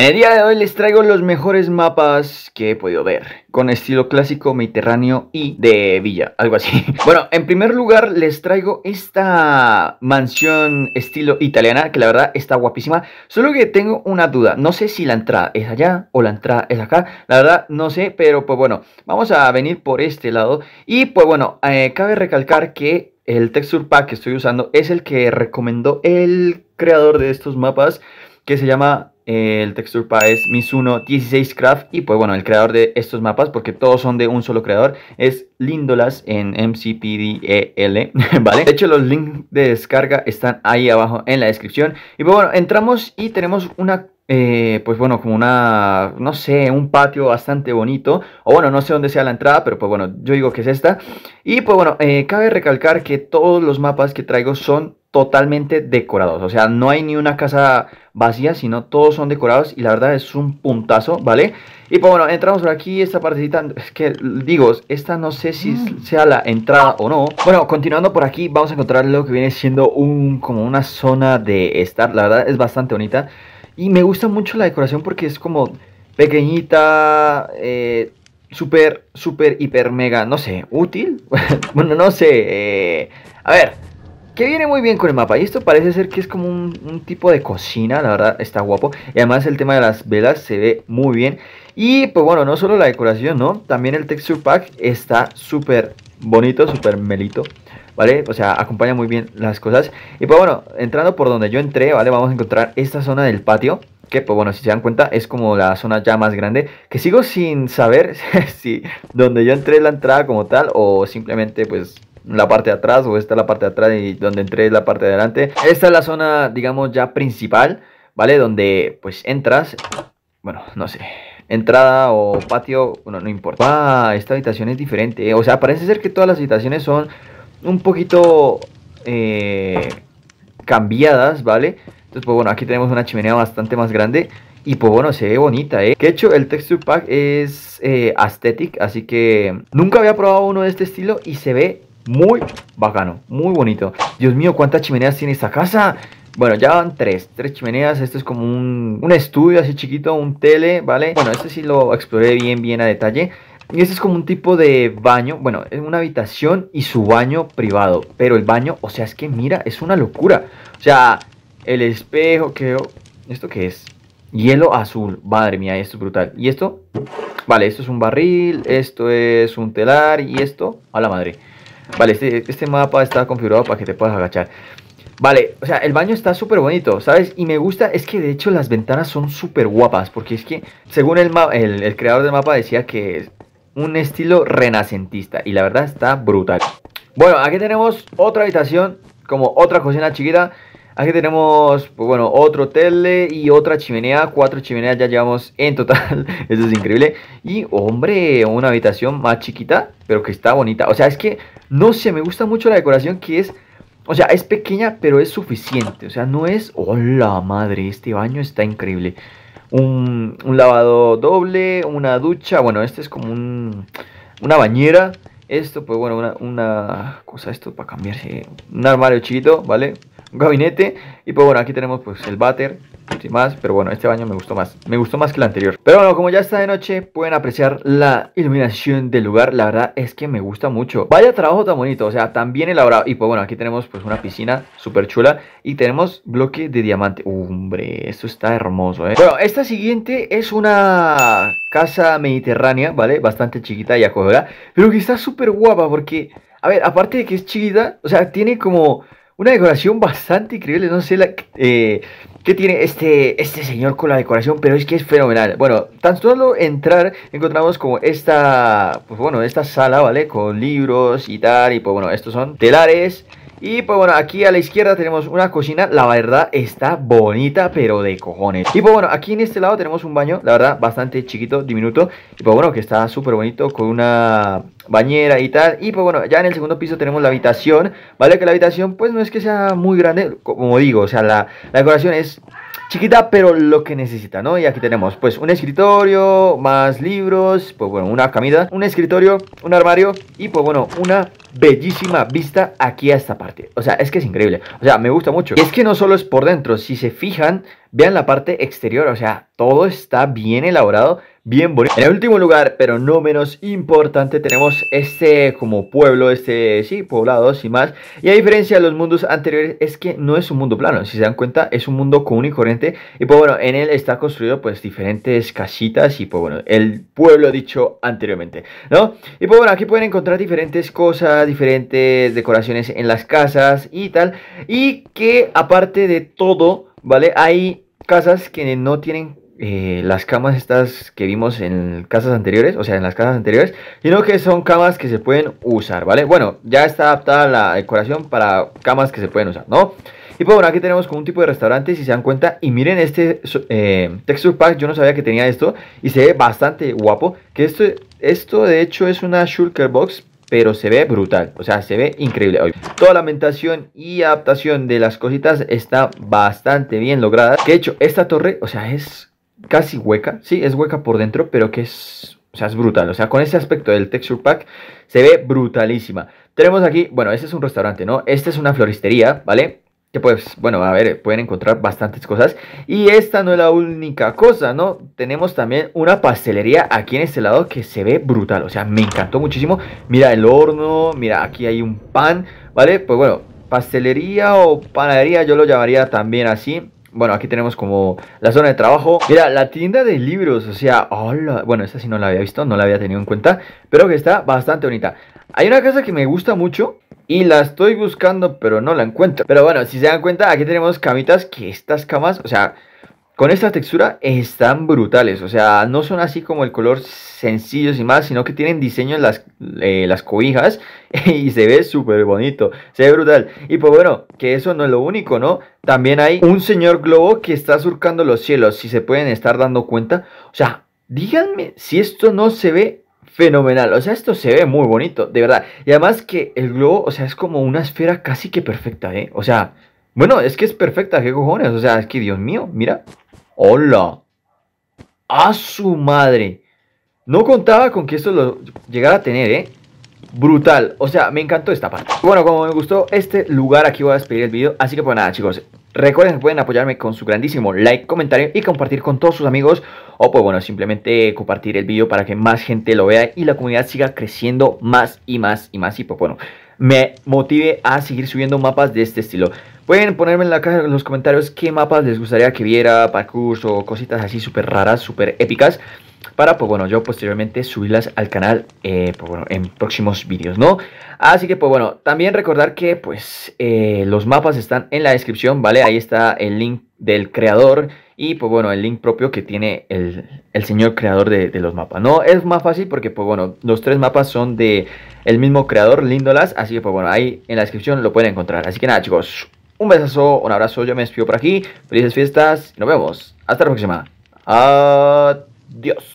En el día de hoy les traigo los mejores mapas que he podido ver, con estilo clásico, mediterráneo y de villa, algo así. Bueno, en primer lugar les traigo esta mansión estilo italiana, que la verdad está guapísima, solo que tengo una duda, no sé si la entrada es allá o la entrada es acá, la verdad no sé, pero pues bueno, vamos a venir por este lado y pues bueno, eh, cabe recalcar que el texture pack que estoy usando es el que recomendó el creador de estos mapas, que se llama el texture pack es Mizuno 16craft y pues bueno, el creador de estos mapas, porque todos son de un solo creador, es Lindolas en MCPDEL, ¿vale? De hecho, los links de descarga están ahí abajo en la descripción. Y pues bueno, entramos y tenemos una eh, pues bueno, como una, no sé, un patio bastante bonito. O bueno, no sé dónde sea la entrada, pero pues bueno, yo digo que es esta. Y pues bueno, eh, cabe recalcar que todos los mapas que traigo son totalmente decorados. O sea, no hay ni una casa vacía, sino todos son decorados y la verdad es un puntazo, ¿vale? Y pues bueno, entramos por aquí, esta partecita, es que digo, esta no sé si ah. sea la entrada o no. Bueno, continuando por aquí, vamos a encontrar lo que viene siendo un, como una zona de estar, la verdad es bastante bonita. Y me gusta mucho la decoración porque es como pequeñita, eh, súper, súper, hiper, mega, no sé, útil. bueno, no sé. Eh, a ver, que viene muy bien con el mapa. Y esto parece ser que es como un, un, tipo de cocina, la verdad, está guapo. Y además el tema de las velas se ve muy bien. Y pues bueno, no solo la decoración, ¿no? También el texture pack está súper bonito, súper melito. ¿vale? O sea, acompaña muy bien las cosas. Y pues bueno, entrando por donde yo entré, ¿vale? Vamos a encontrar esta zona del patio, que pues bueno, si se dan cuenta, es como la zona ya más grande, que sigo sin saber si donde yo entré es la entrada como tal o simplemente pues la parte de atrás o esta es la parte de atrás y donde entré es la parte de adelante. Esta es la zona, digamos, ya principal, ¿vale? Donde pues entras, bueno, no sé, entrada o patio, bueno, no importa. Ah, esta habitación es diferente. O sea, parece ser que todas las habitaciones son un poquito eh, cambiadas, ¿vale? Entonces, pues bueno, aquí tenemos una chimenea bastante más grande. Y pues bueno, se ve bonita, ¿eh? Que hecho el texture pack es eh, aesthetic, así que nunca había probado uno de este estilo y se ve muy bacano, muy bonito. Dios mío, ¿cuántas chimeneas tiene esta casa? Bueno, ya van tres, tres chimeneas, esto es como un, un estudio así chiquito, un tele, ¿vale? Bueno, este sí lo exploré bien, bien a detalle. Y este es como un tipo de baño, bueno, es una habitación y su baño privado. Pero el baño, o sea, es que mira, es una locura. O sea, el espejo, que... ¿Esto qué es? Hielo azul, madre mía, esto es brutal. ¿Y esto? Vale, esto es un barril, esto es un telar y esto, a la madre. Vale, este, este, mapa está configurado para que te puedas agachar. Vale, o sea, el baño está súper bonito, ¿sabes? Y me gusta, es que de hecho las ventanas son súper guapas, porque es que, según el, el creador del mapa decía que un estilo renacentista y la verdad está brutal. Bueno, aquí tenemos otra habitación, como otra cocina chiquita. Aquí tenemos, pues bueno, otro tele y otra chimenea. Cuatro chimeneas ya llevamos en total. Eso es increíble. Y, hombre, una habitación más chiquita, pero que está bonita. O sea, es que, no sé, me gusta mucho la decoración que es... O sea, es pequeña, pero es suficiente. O sea, no es... ¡Hola, madre! Este baño está increíble un, lavado doble, una ducha, bueno, este es como un, una bañera. Esto, pues bueno, una, una cosa, esto para cambiarse. Un armario chiquito, ¿vale? gabinete. Y pues bueno, aquí tenemos pues el váter, sin más, pero bueno, este baño me gustó más, me gustó más que el anterior. Pero bueno, como ya está de noche, pueden apreciar la iluminación del lugar, la verdad es que me gusta mucho. Vaya trabajo tan bonito, o sea, tan bien elaborado. Y pues bueno, aquí tenemos pues una piscina súper chula y tenemos bloque de diamante. Hombre, esto está hermoso, ¿eh? Bueno, esta siguiente es una casa mediterránea, ¿vale? Bastante chiquita y acogedora, pero que está súper guapa porque... A ver, aparte de que es chiquita, o sea, tiene como una decoración bastante increíble. No sé la, eh, qué tiene este, este señor con la decoración, pero es que es fenomenal. Bueno, tan solo entrar encontramos como esta, pues bueno, esta sala, ¿vale? Con libros y tal. Y pues bueno, estos son telares. Y pues bueno, aquí a la izquierda tenemos una cocina, la verdad está bonita, pero de cojones. Y pues bueno, aquí en este lado tenemos un baño, la verdad, bastante chiquito, diminuto. Y pues bueno, que está súper bonito, con una bañera y tal. Y pues bueno, ya en el segundo piso tenemos la habitación, ¿vale? Que la habitación pues no es que sea muy grande, como digo, o sea, la, decoración es chiquita, pero lo que necesita, ¿no? Y aquí tenemos, pues, un escritorio, más libros, pues, bueno, una camisa, un escritorio, un armario y, pues, bueno, una bellísima vista aquí a esta parte. O sea, es que es increíble. O sea, me gusta mucho. Y es que no solo es por dentro, si se fijan, vean la parte exterior. O sea, todo está bien elaborado, bien bonito. En el último lugar, pero no menos importante, tenemos este como pueblo, este, sí, poblado, Y más. Y a diferencia de los mundos anteriores, es que no es un mundo plano. Si se dan cuenta, es un mundo común y corriente. Y pues bueno, en él está construido pues diferentes casitas y pues bueno, el pueblo dicho anteriormente, ¿no? Y pues bueno, aquí pueden encontrar diferentes cosas diferentes decoraciones en las casas y tal. Y que aparte de todo, ¿vale? Hay casas que no tienen eh, las camas estas que vimos en casas anteriores, o sea, en las casas anteriores, sino que son camas que se pueden usar, ¿vale? Bueno, ya está adaptada la decoración para camas que se pueden usar, ¿no? Y pues bueno, aquí tenemos como un tipo de restaurante, si se dan cuenta, y miren este eh, texture pack, yo no sabía que tenía esto, y se ve bastante guapo, que esto, esto de hecho es una shulker box, pero se ve brutal, o sea, se ve increíble hoy. Toda la ambientación y adaptación de las cositas está bastante bien lograda. de hecho, esta torre, o sea, es casi hueca, sí, es hueca por dentro, pero que es, o sea, es brutal. O sea, con ese aspecto del texture pack se ve brutalísima. Tenemos aquí, bueno, este es un restaurante, ¿no? Esta es una floristería, ¿vale? que pues, bueno, a ver, pueden encontrar bastantes cosas. Y esta no es la única cosa, ¿no? Tenemos también una pastelería aquí en este lado que se ve brutal, o sea, me encantó muchísimo. Mira el horno, mira, aquí hay un pan, ¿vale? Pues bueno, pastelería o panadería yo lo llamaría también así. Bueno, aquí tenemos como la zona de trabajo. Mira, la tienda de libros, o sea, hola. Bueno, esta sí no la había visto, no la había tenido en cuenta, pero que está bastante bonita. Hay una casa que me gusta mucho, y la estoy buscando, pero no la encuentro. Pero bueno, si se dan cuenta, aquí tenemos camitas que estas camas, o sea, con esta textura están brutales. O sea, no son así como el color sencillo y más, sino que tienen diseño en las, eh, las cobijas y se ve súper bonito. Se ve brutal. Y pues bueno, que eso no es lo único, ¿no? También hay un señor globo que está surcando los cielos, si se pueden estar dando cuenta. O sea, díganme si esto no se ve fenomenal. O sea, esto se ve muy bonito, de verdad. Y además que el globo, o sea, es como una esfera casi que perfecta, ¿eh? O sea, bueno, es que es perfecta, ¿qué cojones? O sea, es que Dios mío, mira. ¡Hola! ¡A su madre! No contaba con que esto lo llegara a tener, ¿eh? Brutal, o sea, me encantó esta parte Bueno, como me gustó este lugar, aquí voy a despedir el video Así que pues nada chicos, Recuerden que pueden apoyarme con su grandísimo like, comentario y compartir con todos sus amigos. O pues bueno, simplemente compartir el video para que más gente lo vea y la comunidad siga creciendo más y más y más. Y pues bueno, me motive a seguir subiendo mapas de este estilo. Pueden ponerme en la caja en los comentarios qué mapas les gustaría que viera, parkour o cositas así súper raras, súper épicas. Para, pues bueno, yo posteriormente subirlas al canal eh, pues, bueno, en próximos vídeos, ¿no? Así que, pues bueno, también recordar que pues eh, los mapas están en la descripción, ¿vale? Ahí está el link del creador y pues bueno, el link propio que tiene el, señor creador de, de, los mapas. No es más fácil porque pues bueno, los tres mapas son de el mismo creador, Lindolas, así que pues bueno, ahí en la descripción lo pueden encontrar. Así que nada chicos, un besazo, un abrazo, yo me despido por aquí. Felices fiestas y nos vemos. Hasta la próxima. Adiós.